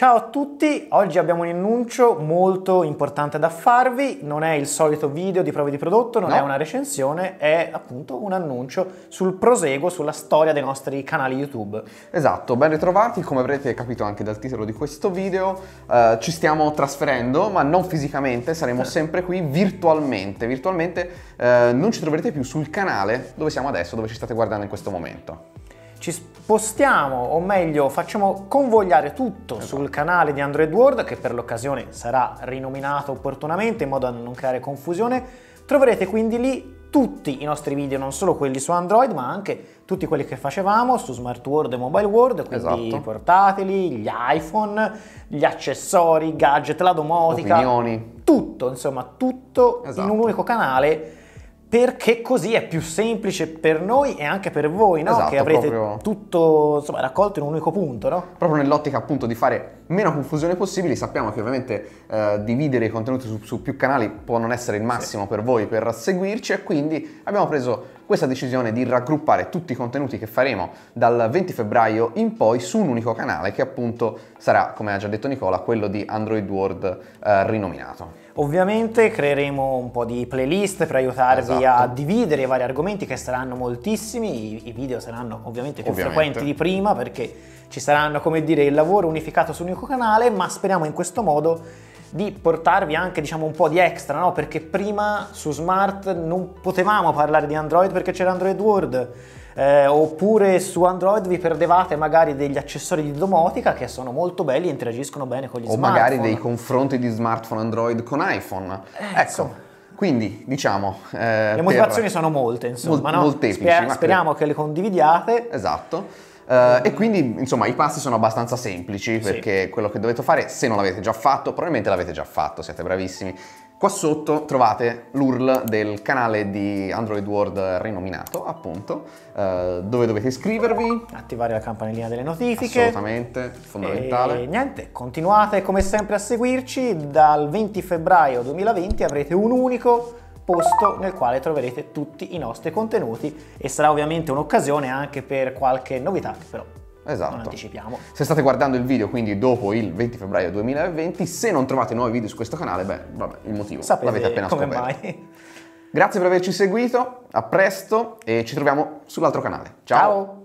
Ciao a tutti, oggi abbiamo un annuncio molto importante da farvi, non è il solito video di prove di prodotto, non no. è una recensione, è appunto un annuncio sul proseguo, sulla storia dei nostri canali YouTube. Esatto, ben ritrovati, come avrete capito anche dal titolo di questo video, eh, ci stiamo trasferendo, ma non fisicamente, saremo certo. sempre qui virtualmente, virtualmente eh, non ci troverete più sul canale dove siamo adesso, dove ci state guardando in questo momento ci spostiamo, o meglio facciamo convogliare tutto esatto. sul canale di Android World, che per l'occasione sarà rinominato opportunamente in modo da non creare confusione. Troverete quindi lì tutti i nostri video, non solo quelli su Android, ma anche tutti quelli che facevamo su Smart World e Mobile World, quindi esatto. i portatili, gli iPhone, gli accessori, i gadget, la domotica, opinioni, tutto, insomma, tutto esatto. in un unico canale perché così è più semplice per noi e anche per voi, no? Esatto, che avrete proprio... tutto insomma, raccolto in un unico punto, no? Proprio nell'ottica appunto di fare meno confusione possibile, sappiamo che ovviamente eh, dividere i contenuti su, su, più canali può non essere il massimo sì. per voi per seguirci e quindi abbiamo preso questa decisione di raggruppare tutti i contenuti che faremo dal 20 febbraio in poi su un unico canale che appunto sarà, come ha già detto Nicola, quello di Android World eh, rinominato. Ovviamente creeremo un po' di playlist per aiutarvi esatto vai esatto. a dividere i vari argomenti che saranno moltissimi, i, i video saranno ovviamente più ovviamente. frequenti di prima perché ci saranno, come dire, il lavoro unificato su un unico canale, ma speriamo in questo modo di portarvi anche diciamo un po' di extra, no? Perché prima su Smart non potevamo parlare di Android perché c'era Android World. Eh, oppure su Android vi perdevate magari degli accessori di domotica che sono molto belli e interagiscono bene con gli o smartphone. O magari dei confronti di smartphone Android con iPhone. Eh, ecco. Insomma. Quindi, diciamo... Eh, le motivazioni per... sono molte, insomma, Mol- no? Molteplici. Sper- speriamo che le condividiate. Esatto. Uh, e quindi insomma i passi sono abbastanza semplici perché sì. quello che dovete fare se non l'avete già fatto probabilmente l'avete già fatto siete bravissimi Qua sotto trovate l'URL del canale di Android World rinominato, appunto, eh, dove dovete iscrivervi. Attivare la campanellina delle notifiche. Assolutamente, fondamentale. E niente, continuate come sempre a seguirci. Dal 20 febbraio 2020 avrete un unico posto nel quale troverete tutti i nostri contenuti e sarà ovviamente un'occasione anche per qualche novità però Esatto. Non anticipiamo. Se state guardando il video quindi dopo il 20 febbraio 2020, se non trovate nuovi video su questo canale, beh, vabbè, il motivo Sapete l'avete appena come scoperto. Mai. Grazie per averci seguito, a presto e ci troviamo sull'altro canale. Ciao. Ciao.